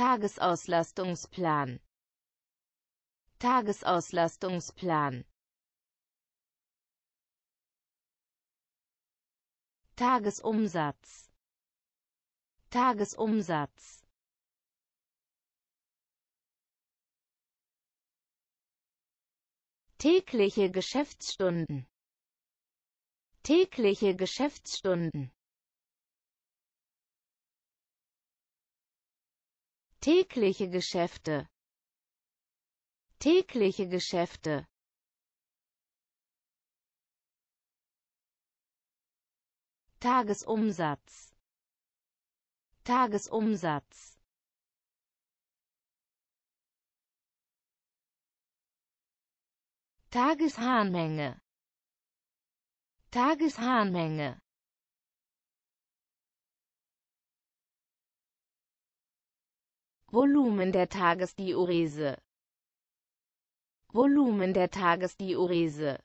Tagesauslastungsplan Tagesauslastungsplan Tagesumsatz Tagesumsatz Tägliche Geschäftsstunden Tägliche Geschäftsstunden tägliche Geschäfte tägliche Geschäfte Tagesumsatz Tagesumsatz Tageshahnmenge Tageshahnmenge Volumen der Tagesdiurese Volumen der Tagesdiurese